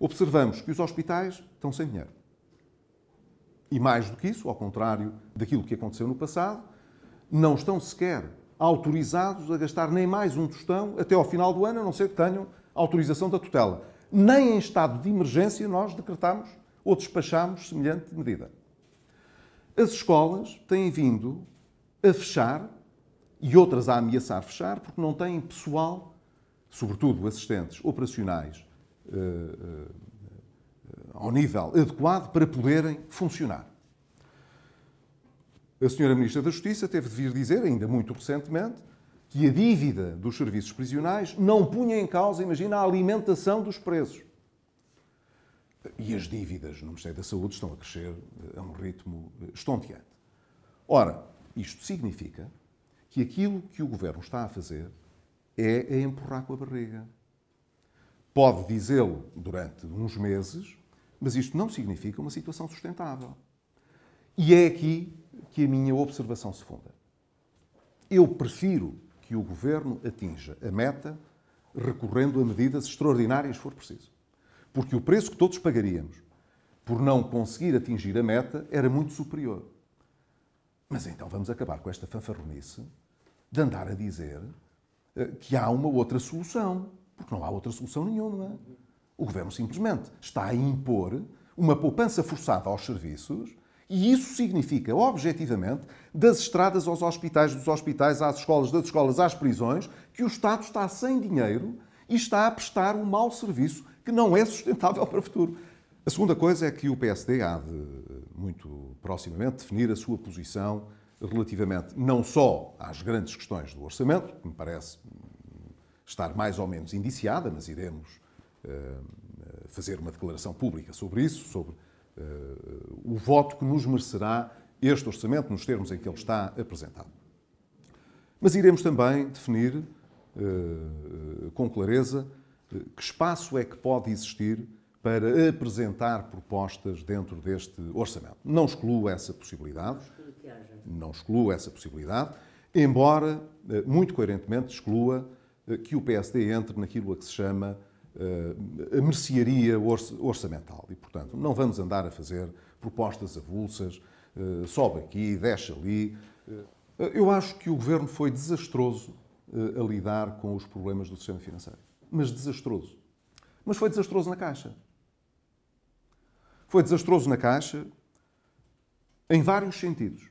observamos que os hospitais estão sem dinheiro. E mais do que isso, ao contrário daquilo que aconteceu no passado, não estão sequer autorizados a gastar nem mais um tostão até ao final do ano, a não ser que tenham autorização da tutela. Nem em estado de emergência nós decretamos ou despachamos semelhante medida. As escolas têm vindo a fechar e outras a ameaçar fechar porque não têm pessoal, sobretudo assistentes operacionais eh, eh, ao nível adequado para poderem funcionar. A senhora Ministra da Justiça teve de vir dizer, ainda muito recentemente, que a dívida dos serviços prisionais não punha em causa, imagina, a alimentação dos presos. E as dívidas no Ministério da Saúde estão a crescer eh, a um ritmo estonteante. Ora, isto significa que aquilo que o Governo está a fazer é a empurrar com a barriga. Pode dizê-lo durante uns meses, mas isto não significa uma situação sustentável. E é aqui que a minha observação se funda. Eu prefiro que o governo atinja a meta recorrendo a medidas extraordinárias, se for preciso. Porque o preço que todos pagaríamos por não conseguir atingir a meta era muito superior. Mas então vamos acabar com esta fanfarronice de andar a dizer eh, que há uma outra solução. Porque não há outra solução nenhuma. É? O governo simplesmente está a impor uma poupança forçada aos serviços e isso significa, objetivamente, das estradas aos hospitais, dos hospitais às escolas, das escolas às prisões, que o Estado está sem dinheiro e está a prestar um mau serviço que não é sustentável para o futuro. A segunda coisa é que o PSD há de, muito proximamente, definir a sua posição relativamente não só às grandes questões do orçamento, que me parece estar mais ou menos indiciada, mas iremos eh, fazer uma declaração pública sobre isso, sobre eh, o voto que nos merecerá este orçamento nos termos em que ele está apresentado. Mas iremos também definir eh, com clareza que espaço é que pode existir para apresentar propostas dentro deste orçamento. Não excluo essa possibilidade. Não excluo essa possibilidade, embora, muito coerentemente, exclua eh, que o PSD entre naquilo a que se chama eh, a mercearia orçamental. E, portanto, não vamos andar a fazer propostas avulsas, eh, sobe aqui, deixa ali. Eu acho que o governo foi desastroso a lidar com os problemas do sistema financeiro. Mas desastroso. Mas foi desastroso na Caixa. Foi desastroso na Caixa em vários sentidos.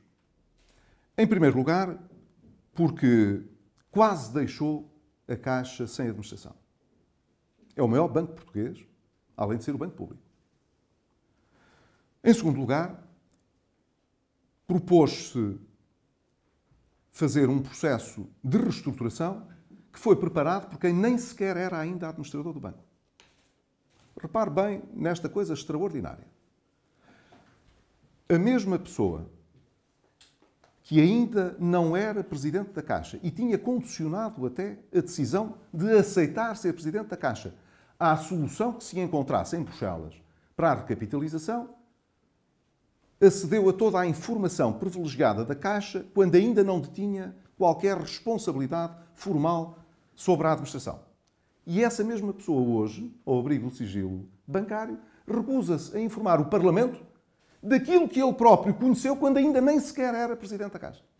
Em primeiro lugar, porque quase deixou a Caixa sem administração. É o maior banco português, além de ser o banco público. Em segundo lugar, propôs-se fazer um processo de reestruturação que foi preparado por quem nem sequer era ainda administrador do banco. Repare bem nesta coisa extraordinária. A mesma pessoa que ainda não era presidente da Caixa e tinha condicionado até a decisão de aceitar ser presidente da Caixa à solução que se encontrasse em Bruxelas para a recapitalização, acedeu a toda a informação privilegiada da Caixa quando ainda não detinha qualquer responsabilidade formal sobre a administração. E essa mesma pessoa hoje, ao abrigo do sigilo bancário, recusa-se a informar o Parlamento daquilo que ele próprio conheceu quando ainda nem sequer era presidente da Caixa.